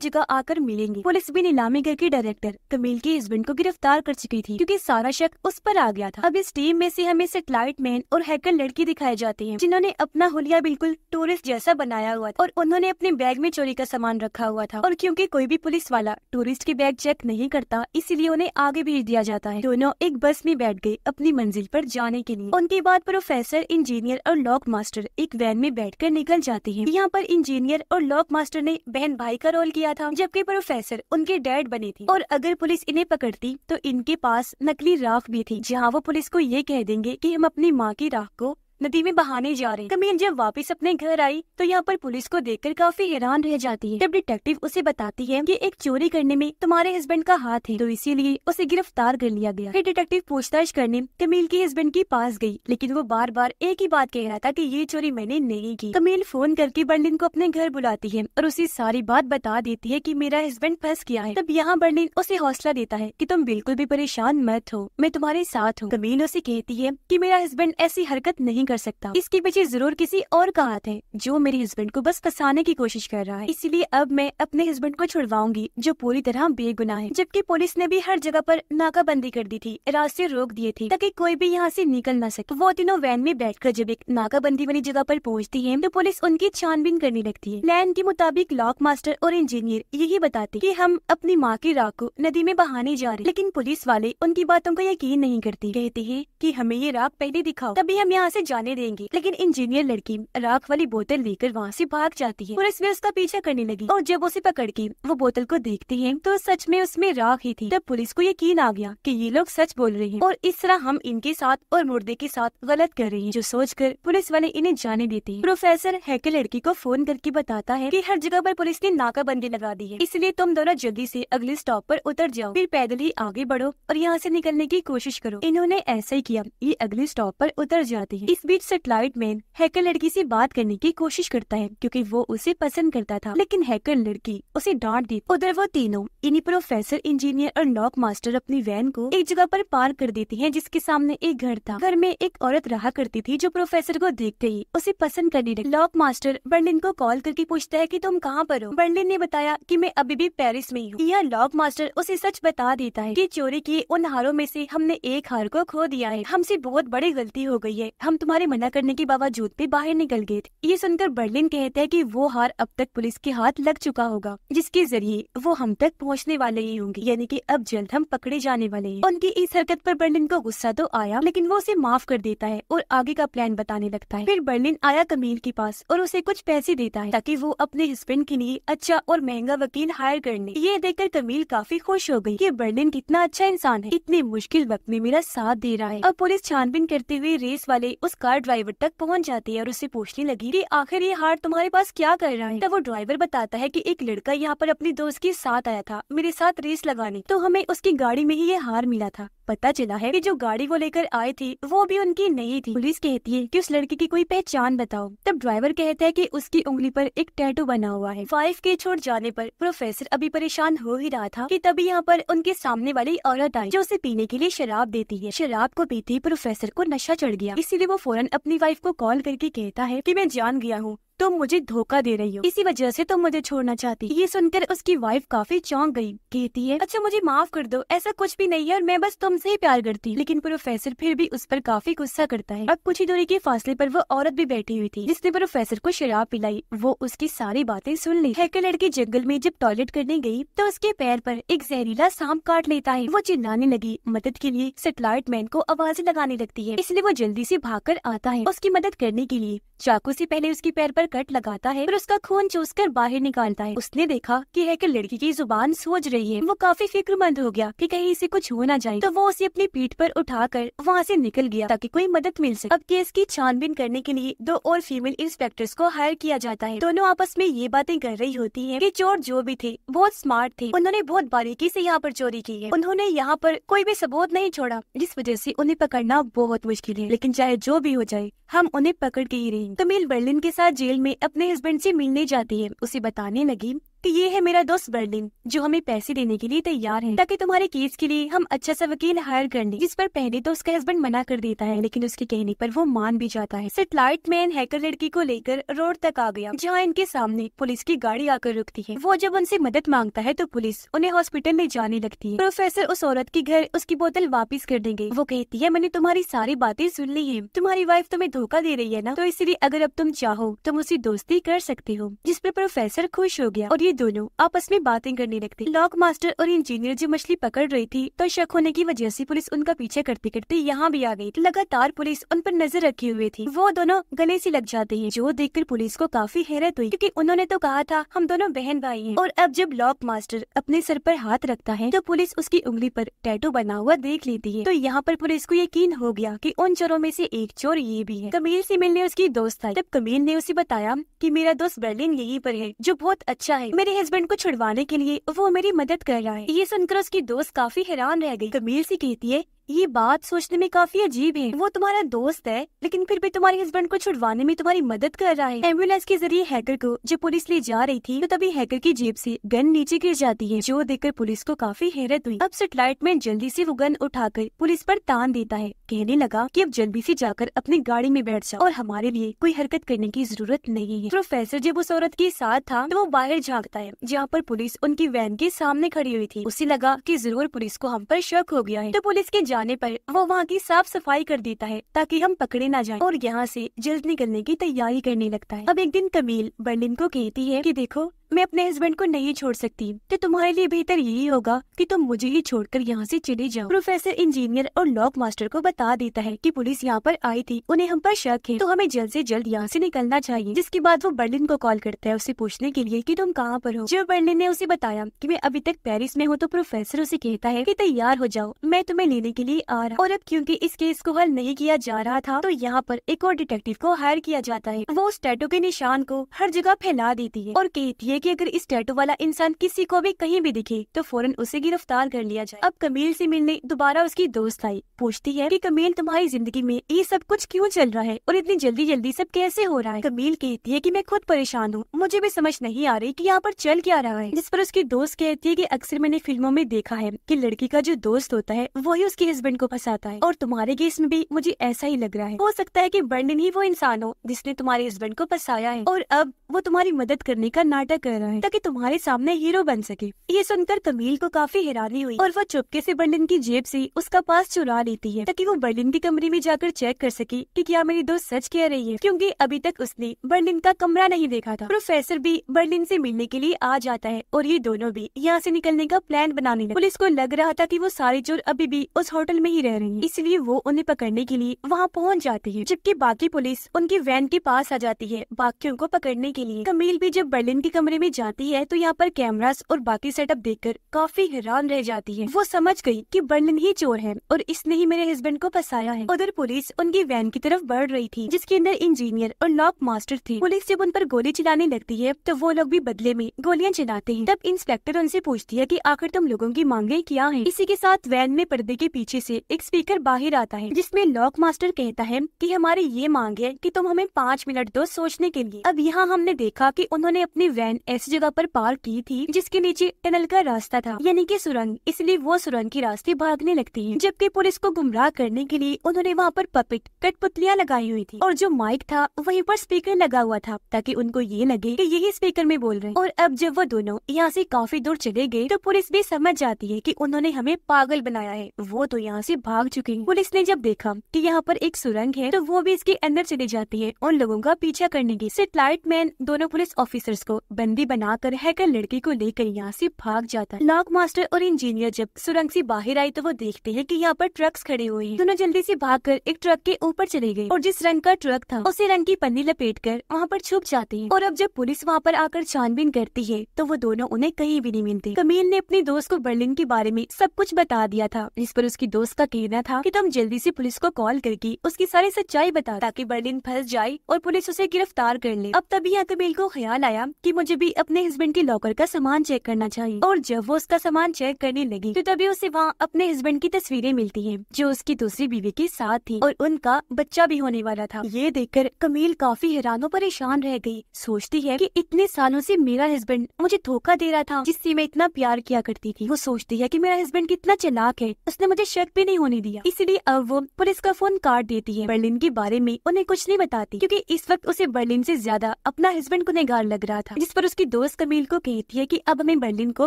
जगह आकर मिलेंगे पुलिस भी नीलामी घर के डायरेक्टर कमील के हस्बैंड को गिरफ्तार कर चुकी थी क्योंकि सारा शक उस पर आ गया था अब इस टीम में से हमें सेटेलाइट मैन और हैकर लड़की दिखाए जाते हैं जिन्होंने अपना होलिया बिल्कुल टूरिस्ट जैसा बनाया हुआ था और उन्होंने अपने बैग में चोरी का सामान रखा हुआ था और क्यूँकी कोई भी पुलिस वाला टूरिस्ट के बैग चेक नहीं करता इसीलिए उन्हें आगे भेज दिया जाता है दोनों एक बस में बैठ गए अपनी मंजिल पर जाने के लिए उनके बाद प्रोफेसर इन इंजीनियर और लॉक मास्टर एक वैन में बैठकर निकल जाते हैं यहाँ पर इंजीनियर और लॉक मास्टर ने बहन भाई का रोल किया था जबकि प्रोफेसर उनके डैड बने थे और अगर पुलिस इन्हें पकड़ती तो इनके पास नकली राख भी थी जहाँ वो पुलिस को ये कह देंगे की हम अपनी माँ की राख को नदी में बहाने जा रही कमील जब वापस अपने घर आई तो यहाँ पर पुलिस को देखकर काफी हैरान रह जाती है जब डिटेक्टिव उसे बताती है कि एक चोरी करने में तुम्हारे हस्बैंड का हाथ है तो इसीलिए उसे गिरफ्तार कर लिया गया फिर डिटेक्टिव पूछताछ करने कमील के हस्बैंड के पास गई लेकिन वो बार बार एक ही बात कह रहा था की ये चोरी मैंने नहीं की कमील फोन करके बर्लिन को अपने घर बुलाती है और उसे सारी बात बता देती है की मेरा हस्बैंड फंस गया है तब यहाँ बर्लिन उसे हौसला देता है की तुम बिल्कुल भी परेशान मत हो मैं तुम्हारे साथ हूँ कमील उसे कहती है की मेरा हस्बैंड ऐसी हरकत नहीं कर सकता इसके पीछे जरूर किसी और का हाथ है जो मेरे हस्बैंड को बस फंसाने की कोशिश कर रहा है इसलिए अब मैं अपने हस्बैंड को छुड़वाऊंगी जो पूरी तरह बेगुनाह है जबकि पुलिस ने भी हर जगह पर नाकाबंदी कर दी थी रास्ते रोक दिए थे ताकि कोई भी यहाँ से निकल ना सके वो तीनों वैन में कर जब एक नाकाबंदी वाली जगह पर पहुँचती है तो पुलिस उनकी छानबीन करने लगती है प्लान के मुताबिक लॉक मास्टर और इंजीनियर यही बताते कि हम अपनी माँ की राख को नदी में बहाने जा रहे लेकिन पुलिस वाले उनकी बातों को यकीन नहीं करती कहते हैं कि हमें ये राख पहले दिखाओ तभी हम यहाँ से जा जाने देंगी लेकिन इंजीनियर लड़की राख वाली बोतल लेकर वहाँ से भाग जाती है और इसमें उसका पीछा करने लगी और जब उसे पकड़ के वो बोतल को देखती है तो सच में उसमें राख ही थी तब पुलिस को यकीन आ गया की ये लोग सच बोल रहे हैं और इस तरह हम इनके साथ और मुर्दे के साथ गलत कर रहे हैं जो सोच कर पुलिस वाले इन्हें जाने देते हैं प्रोफेसर के लड़की को फोन करके बताता है की हर जगह आरोप पुलिस ने नाकाबंदी लगा दी है इसलिए तुम दोनों जल्दी ऐसी अगले स्टॉप पर उतर जाओ फिर पैदल ही आगे बढ़ो और यहाँ से निकलने की कोशिश करो इन्होंने ऐसा ही किया ये अगले स्टॉप पर उतर जाते हैं इस बीच सेटेलाइट मैन हैकर लड़की से बात करने की कोशिश करता है क्योंकि वो उसे पसंद करता था लेकिन हैकर लड़की उसे डांट दी उधर वो तीनों इन्हीं प्रोफेसर इंजीनियर और लॉक मास्टर अपनी वैन को एक जगह पर पार कर देती है जिसके सामने एक घर था घर में एक औरत रहा करती थी जो प्रोफेसर को देखते ही उसे पसंद करने लगी लॉक मास्टर बर्लिन को कॉल करके पूछता है की तुम कहाँ पर हो बर्लिन ने बताया की मैं अभी भी पेरिस में हूँ यह लॉक मास्टर उसे सच बता देता है की चोरी किए उन हारों में से हमने एक हार को खो दिया है हमसे बहुत बड़ी गलती हो गई है हम तुम्हारे हमारे मना करने के बावजूद भी बाहर निकल गए थे ये सुनकर बर्लिन कहते हैं कि वो हार अब तक पुलिस के हाथ लग चुका होगा जिसके जरिए वो हम तक पहुंचने वाले ही होंगे यानी कि अब जल्द हम पकड़े जाने वाले हैं उनकी इस हरकत पर बर्लिन को गुस्सा तो आया लेकिन वो उसे माफ कर देता है और आगे का प्लान बताने लगता है फिर बर्लिन आया कमील के पास और उसे कुछ पैसे देता है ताकि वो अपने हस्बैंड के लिए अच्छा और महंगा वकील हायर करने ये देखकर कमील काफी खुश हो गयी की बर्लिन कितना अच्छा इंसान है इतने मुश्किल वक्त में मेरा साथ दे रहा है अब पुलिस छानबीन करते हुए रेस वाले उस कार ड्राइवर तक पहुंच जाती है और उससे पूछने लगी कि आखिर ये हार तुम्हारे पास क्या कर रहा है तब वो ड्राइवर बताता है कि एक लड़का यहाँ पर अपनी दोस्त के साथ आया था मेरे साथ रेस लगाने तो हमें उसकी गाड़ी में ही ये हार मिला था पता चला है कि जो गाड़ी वो लेकर आई थी वो भी उनकी नहीं थी पुलिस कहती है कि उस लड़की की कोई पहचान बताओ तब ड्राइवर कहता है कि उसकी उंगली पर एक टैटू बना हुआ है फाइव के छोड़ जाने पर प्रोफेसर अभी परेशान हो ही रहा था कि तभी यहाँ पर उनके सामने वाली औरत आई जो उसे पीने के लिए शराब देती है शराब को पीती प्रोफेसर को नशा चढ़ गया इसीलिए वो फौरन अपनी वाइफ को कॉल करके कहता है की मैं जान गया हूँ तुम तो मुझे धोखा दे रही हो इसी वजह से तुम तो मुझे छोड़ना चाहती ये सुनकर उसकी वाइफ काफी चौंक गई कहती है अच्छा मुझे माफ कर दो ऐसा कुछ भी नहीं है और मैं बस तुमसे ही प्यार करती हूँ लेकिन प्रोफेसर फिर भी उस पर काफी गुस्सा करता है अब कुछ ही दूरी के फासले पर वो औरत भी बैठी हुई थी जिसने प्रोफेसर को शराब पिलाई वो उसकी सारी बातें सुन ली हैकर लड़की जंगल में जब टॉयलेट करने गयी तो उसके पैर पर एक जहरीला सांप काट लेता है वो चिल्लाने लगी मदद के लिए सेटेलाइट मैन को आवाज लगाने लगती है इसलिए वो जल्दी से कर आता है उसकी मदद करने के लिए चाकू से पहले उसके पैर पर कट लगाता है और उसका खून चूस कर बाहर निकालता है उसने देखा कि है की लड़की की जुबान सोच रही है वो काफी फिक्रमंद हो गया कि कहीं इसे कुछ हो ना जाए तो वो उसे अपनी पीठ पर कर वहाँ से निकल गया ताकि कोई मदद मिल सके अब केस की छानबीन करने के लिए दो और फीमेल इंस्पेक्टर्स को हायर किया जाता है दोनों आपस में ये बातें कर रही होती है की चोर जो भी थे बहुत स्मार्ट थे उन्होंने बहुत बारीकी से यहाँ पर चोरी की है उन्होंने यहाँ पर कोई भी सबूत नहीं छोड़ा जिस वजह से उन्हें पकड़ना बहुत मुश्किल है लेकिन चाहे जो भी हो जाए हम उन्हें पकड़ के ही रहे तमिल बर्लिन के साथ जेल में अपने हस्बैंड से मिलने जाती है उसे बताने लगी कि ये है मेरा दोस्त बर्लिन जो हमें पैसे देने के लिए तैयार है ताकि तुम्हारे केस के लिए हम अच्छा सा वकील हायर कर लें जिस पर पहले तो उसका हस्बैंड मना कर देता है लेकिन उसके कहने पर वो मान भी जाता है सेटेलाइट मैन हैकर लड़की को लेकर रोड तक आ गया जहाँ इनके सामने पुलिस की गाड़ी आकर रुकती है वो जब उनसे मदद मांगता है तो पुलिस उन्हें हॉस्पिटल ले जाने लगती है प्रोफेसर उस औरत के घर उसकी बोतल वापिस कर देंगे वो कहती है मैंने तुम्हारी सारी बातें सुन ली है तुम्हारी वाइफ तुम्हें धोखा दे रही है ना तो इसलिए अगर अब तुम चाहो तुम उसी दोस्ती कर सकते हो जिस पर प्रोफेसर खुश हो गया और ये दोनों आपस में बातें करने लगते लॉक मास्टर और इंजीनियर जो मछली पकड़ रही थी तो शक होने की वजह से पुलिस उनका पीछे करते करते यहाँ भी आ गई लगातार पुलिस उन पर नजर रखे हुए थी वो दोनों गले से लग जाते हैं जो देखकर पुलिस को काफी हैरत हुई क्योंकि उन्होंने तो कहा था हम दोनों बहन भाई हैं और अब जब लॉक मास्टर अपने सर पर हाथ रखता है तो पुलिस उसकी उंगली पर टैटू बना हुआ देख लेती है तो यहाँ पर पुलिस को यकीन हो गया कि उन चोरों में से एक चोर ये भी है कमील से मिलने उसकी दोस्त था जब कमील ने उसे बताया कि मेरा दोस्त बर्लिन यहीं पर है जो बहुत अच्छा है मेरे हस्बैंड को छुड़वाने के लिए वो मेरी मदद कर रहा है ये सुनकर उसकी दोस्त काफी हैरान रह गई कमील सी कहती है ये बात सोचने में काफी अजीब है वो तुम्हारा दोस्त है लेकिन फिर भी तुम्हारे हस्बैंड को छुड़वाने में तुम्हारी मदद कर रहा है एम्बुलेंस के जरिए हैकर को जो पुलिस ले जा रही थी तो तभी हैकर की जेब से गन नीचे गिर जाती है जो देखकर पुलिस को काफी हैरत हुई अब सेटेलाइट में जल्दी से वो गन उठाकर पुलिस पर तान देता है कहने लगा की अब जल्दी से जाकर अपनी गाड़ी में बैठ जाओ और हमारे लिए कोई हरकत करने की जरूरत नहीं है प्रोफेसर जब उस औरत के साथ था तो वो बाहर झाँकता है जहाँ पर पुलिस उनकी वैन के सामने खड़ी हुई थी उसे लगा की जरूर पुलिस को हम पर शक हो गया है तो पुलिस के जाने पर वो वहाँ की साफ सफाई कर देता है ताकि हम पकड़े ना जाएं और यहाँ से जल्द निकलने की तैयारी करने लगता है अब एक दिन कमील बर्लिन को कहती है कि देखो मैं अपने हस्बैंड को नहीं छोड़ सकती तो तुम्हारे लिए बेहतर यही होगा कि तुम मुझे ही छोड़कर यहाँ से चले जाओ प्रोफेसर इंजीनियर और लॉक मास्टर को बता देता है कि पुलिस यहाँ पर आई थी उन्हें हम पर शक है तो हमें जल्द से जल्द यहाँ से निकलना चाहिए जिसके बाद वो बर्लिन को कॉल करता है उसे पूछने के लिए की तुम कहाँ पर हो जब बर्लिन ने उसे बताया की मैं अभी तक पेरिस में हूँ तो प्रोफेसर उसे कहता है की तैयार हो जाओ मैं तुम्हें लेने के लिए आ रहा और अब क्यूँकी इस केस को हल नहीं किया जा रहा था तो यहाँ पर एक और डिटेक्टिव को हायर किया जाता है वो उस टैटो के निशान को हर जगह फैला देती है और कहती है कि अगर इस टैटू वाला इंसान किसी को भी कहीं भी दिखे तो फौरन उसे गिरफ्तार कर लिया जाए अब कमील से मिलने दोबारा उसकी दोस्त आई पूछती है कि कमील तुम्हारी जिंदगी में ये सब कुछ क्यों चल रहा है और इतनी जल्दी जल्दी सब कैसे हो रहा है कमील कहती है की मैं खुद परेशान हूँ मुझे भी समझ नहीं आ रही की यहाँ पर चल क्या रहा है जिस पर उसकी दोस्त कहती है की अक्सर मैंने फिल्मों में देखा है की लड़की का जो दोस्त होता है वही उसके हस्बैंड को फंसाता है और तुम्हारे केस में भी मुझे ऐसा ही लग रहा है हो सकता है की बर्डन ही वो इंसान हो जिसने तुम्हारे हस्बैंड को फंसाया है और अब वो तुम्हारी मदद करने का नाटक कर रहा है ताकि तुम्हारे सामने हीरो बन सके ये सुनकर कमील को काफी हैरानी हुई और वो चुपके से बर्लिन की जेब से उसका पास चुरा लेती है ताकि वो बर्लिन के कमरे में जाकर चेक कर सके कि क्या मेरी दोस्त सच कह रही है क्योंकि अभी तक उसने बर्लिन का कमरा नहीं देखा था प्रोफेसर भी बर्लिन से मिलने के लिए आ जाता है और ये दोनों भी यहाँ से निकलने का प्लान बनाने लगे पुलिस को लग रहा था कि वो सारे चोर अभी भी उस होटल में ही रह रही है इसलिए वो उन्हें पकड़ने के लिए वहाँ पहुँच जाती है जबकि बाकी पुलिस उनकी वैन के पास आ जाती है बाकियों को पकड़ने के लिए कमील भी जब बर्लिन के कमरे कमरे में जाती है तो यहाँ पर कैमरास और बाकी सेटअप देखकर काफी हैरान रह जाती है वो समझ गई कि बर्लिन ही चोर है और इसने ही मेरे हस्बैंड को फसाया है उधर पुलिस उनकी वैन की तरफ बढ़ रही थी जिसके अंदर इंजीनियर और लॉक मास्टर थे पुलिस जब उन पर गोली चलाने लगती है तो वो लोग भी बदले में गोलियां चलाते हैं तब इंस्पेक्टर उनसे पूछती है की आखिर तुम लोगों की मांगे क्या है इसी के साथ वैन में पर्दे के पीछे से एक स्पीकर बाहर आता है जिसमें लॉक मास्टर कहता है कि हमारी ये मांग है कि तुम हमें पाँच मिनट दो सोचने के लिए अब यहाँ हमने देखा कि उन्होंने अपनी वैन ऐसी जगह पर पार्क की थी जिसके नीचे टनल का रास्ता था यानी कि सुरंग इसलिए वो सुरंग की रास्ते भागने लगती है जबकि पुलिस को गुमराह करने के लिए उन्होंने वहाँ पर पपिट कटपुतलियाँ लगाई हुई थी और जो माइक था वहीं पर स्पीकर लगा हुआ था ताकि उनको ये लगे कि यही स्पीकर में बोल रहे और अब जब वो दोनों यहाँ से काफी दूर चले गए तो पुलिस भी समझ जाती है कि उन्होंने हमें पागल बनाया है वो तो यहाँ से भाग चुकी पुलिस ने जब देखा कि यहाँ पर एक सुरंग है तो वो भी इसके अंदर चली जाती है उन लोगों का पीछा करने की सेटेलाइट मैन दोनों पुलिस ऑफिसर्स को बंद बंदी बनाकर हैकर लड़के को लेकर यहाँ से भाग जाता है लॉक मास्टर और इंजीनियर जब सुरंग से बाहर आई तो वो देखते हैं कि यहाँ पर ट्रक्स खड़े हुए हैं दोनों जल्दी से भागकर एक ट्रक के ऊपर चले गए और जिस रंग का ट्रक था उसी रंग की पन्नी लपेट कर वहाँ पर छुप जाते हैं और अब जब पुलिस वहाँ पर आकर छानबीन करती है तो वो दोनों उन्हें कहीं भी नहीं मिलते कमील ने अपने दोस्त को बर्लिन के बारे में सब कुछ बता दिया था जिस पर उसकी दोस्त का कहना था की तुम जल्दी ऐसी पुलिस को कॉल करके उसकी सारी सच्चाई बता ताकि बर्लिन फंस जाए और पुलिस उसे गिरफ्तार कर ले अब तभी यहाँ कमील को ख्याल आया की मुझे भी भी अपने हस्बैंड के लॉकर का सामान चेक करना चाहिए और जब वो उसका सामान चेक करने लगी तो तभी उसे वहाँ अपने हस्बैंड की तस्वीरें मिलती है जो उसकी दूसरी बीवी के साथ थी और उनका बच्चा भी होने वाला था ये देखकर कमील काफी हैरान और परेशान रह गई सोचती है की इतने सालों से मेरा हस्बैंड मुझे धोखा दे रहा था जिससे मैं इतना प्यार किया करती थी वो सोचती है की मेरा हस्बैंड कितना चलाक है उसने मुझे शक भी नहीं होने दिया इसलिए अब वो पुलिस का फोन काट देती है बर्लिन के बारे में उन्हें कुछ नहीं बताती क्योंकि इस वक्त उसे बर्लिन से ज्यादा अपना हस्बैंड को निगार लग रहा था जिस पर उस उसकी दोस्त कमील को कहती है कि अब हमें बर्लिन को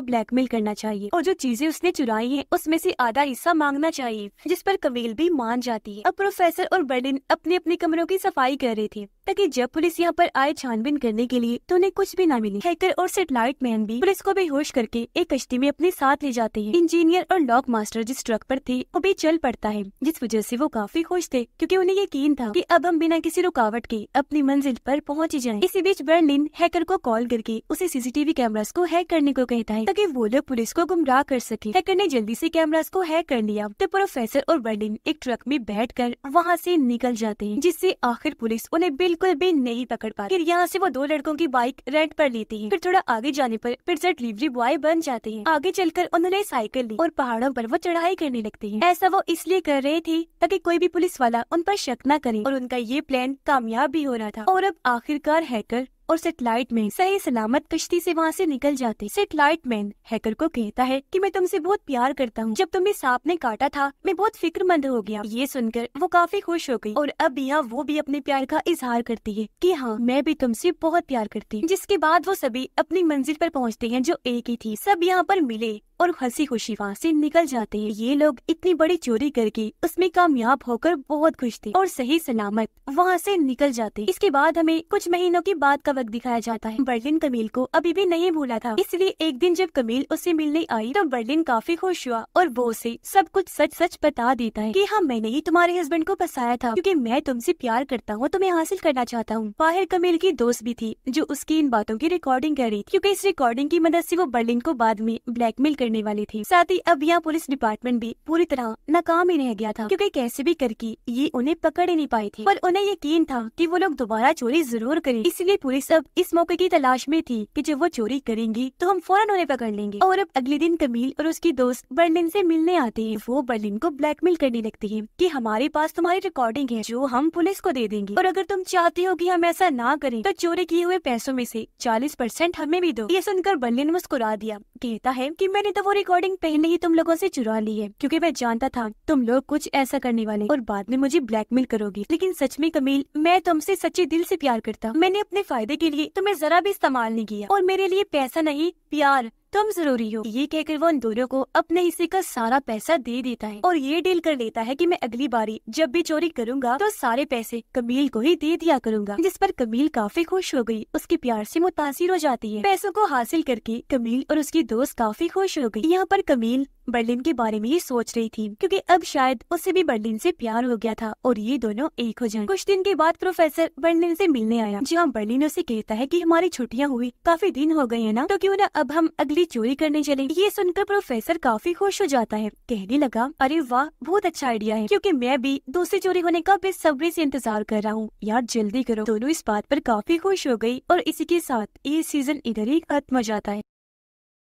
ब्लैकमेल करना चाहिए और जो चीजें उसने चुराई हैं उसमें से आधा हिस्सा मांगना चाहिए जिस पर कमील भी मान जाती है अब प्रोफेसर और बर्लिन अपने अपने कमरों की सफाई कर रहे थे ताकि जब पुलिस यहाँ पर आए छानबीन करने के लिए तो उन्हें कुछ भी ना मिले हैकर और सेटेलाइट मैन भी पुलिस को बेहोश करके एक कश्ती में अपने साथ ले जाते हैं इंजीनियर और लॉक मास्टर जिस ट्रक पर थे वो भी चल पड़ता है जिस वजह से वो काफी खुश थे क्योंकि उन्हें यकीन था कि अब हम बिना किसी रुकावट के अपनी मंजिल पर पहुंच जाए जाएं। इसी बीच बर्लिन हैकर को कॉल करके करके उसे सीसीटीवी कैमरास को हैक करने को कहता है ताकि वो लोग पुलिस को गुमराह कर सके हैकर ने जल्दी से कैमरास को हैक कर लिया तो प्रोफेसर और बर्डिन एक ट्रक में बैठ कर वहाँ से निकल जाते हैं जिससे आखिर पुलिस उन्हें बिल्कुल भी नहीं पकड़ पाती फिर यहाँ से वो दो लड़कों की बाइक रेंट पर लेती है फिर थोड़ा आगे जाने पर फिर से डिलीवरी बॉय बन जाते हैं आगे चलकर उन्होंने साइकिल ली और पहाड़ों पर वो चढ़ाई करने लगते हैं ऐसा वो इसलिए कर रहे थे ताकि कोई भी पुलिस वाला उन पर शक न करे और उनका ये प्लान कामयाब भी हो रहा था और अब आखिरकार हैकर और सेटेलाइट मैन सही सलामत कश्ती से वहाँ से निकल जाते सेटेलाइट मैन हैकर को कहता है कि मैं तुमसे बहुत प्यार करता हूँ जब तुम्हें सांप ने काटा था मैं बहुत फिक्रमंद हो गया ये सुनकर वो काफी खुश हो गई और अब यहाँ वो भी अपने प्यार का इजहार करती है की हाँ मैं भी तुम बहुत प्यार करती जिसके बाद वो सभी अपनी मंजिल पर पहुँचते हैं जो एक ही थी सब यहाँ पर मिले और हंसी खुशी वहाँ से निकल जाते हैं ये लोग इतनी बड़ी चोरी करके उसमें कामयाब होकर बहुत खुश थे और सही सलामत वहाँ से निकल जाते इसके बाद हमें कुछ महीनों के बाद का वक्त दिखाया जाता है बर्लिन कमील को अभी भी नहीं भूला था इसलिए एक दिन जब कमील उसे मिलने आई तो बर्लिन काफी खुश हुआ और वो उसे सब कुछ सच सच बता देता है की हाँ मैंने ही तुम्हारे हस्बैंड को बसाया था क्यूँकी मैं तुम प्यार करता हूँ तुम्हें हासिल करना चाहता हूँ बाहर कमील की दोस्त भी थी जो उसकी इन बातों की रिकॉर्डिंग कर रही थी क्यूँकी इस रिकॉर्डिंग की मदद ऐसी वो बर्लिन को बाद में ब्लैकमेल कर करने वाली थी साथ ही अब यहाँ पुलिस डिपार्टमेंट भी पूरी तरह नाकाम ही रह गया था क्योंकि कैसे भी करके ये उन्हें पकड़ ही नहीं पाई थी पर उन्हें यकीन था कि वो लोग दोबारा चोरी जरूर करें इसलिए पुलिस अब इस मौके की तलाश में थी कि जब वो चोरी करेंगी तो हम फौरन उन्हें पकड़ लेंगे और अब अगले दिन कमील और उसकी दोस्त बर्लिन से मिलने आते हैं वो बर्लिन को ब्लैकमेल करने लगती है कि हमारे पास तुम्हारी रिकॉर्डिंग है जो हम पुलिस को दे देंगे और अगर तुम चाहते हो कि हम ऐसा ना करें तो चोरी किए हुए पैसों में से चालीस परसेंट हमें भी दो ये सुनकर बर्लिन मुस्कुरा दिया कहता है कि मैंने तो वो रिकॉर्डिंग पहले ही तुम लोगों से चुरा ली है क्योंकि मैं जानता था तुम लोग कुछ ऐसा करने वाले और बाद में मुझे ब्लैकमेल करोगी लेकिन सच में कमील मैं तुमसे सच्चे दिल से प्यार करता मैंने अपने फायदे के लिए तुम्हें जरा भी इस्तेमाल नहीं किया और मेरे लिए पैसा नहीं प्यार तुम जरूरी हो ये कहकर वो उन दोनों को अपने हिस्से का सारा पैसा दे देता है और ये डील कर लेता है कि मैं अगली बारी जब भी चोरी करूंगा तो सारे पैसे कमील को ही दे दिया करूंगा जिस पर कमील काफी खुश हो गई उसके प्यार से मुतासिर हो जाती है पैसों को हासिल करके कमील और उसकी दोस्त काफी खुश हो गई यहाँ पर कमील बर्लिन के बारे में ही सोच रही थी क्योंकि अब शायद उसे भी बर्लिन से प्यार हो गया था और ये दोनों एक हो जाए कुछ दिन के बाद प्रोफेसर बर्लिन से मिलने आया जहाँ बर्लिन उसे कहता है कि हमारी छुट्टियाँ हुई काफी दिन हो गए हैं ना तो क्यों ना अब हम अगली चोरी करने चले ये सुनकर प्रोफेसर काफी खुश हो जाता है कहने लगा अरे वाह बहुत अच्छा आइडिया है क्यूँकी मैं भी दूसरी चोरी होने का बेसब्री ऐसी इंतजार कर रहा हूँ यार जल्दी करो दोनों इस बात आरोप काफी खुश हो गयी और इसी के साथ ये सीजन इधर ही खत्म हो जाता है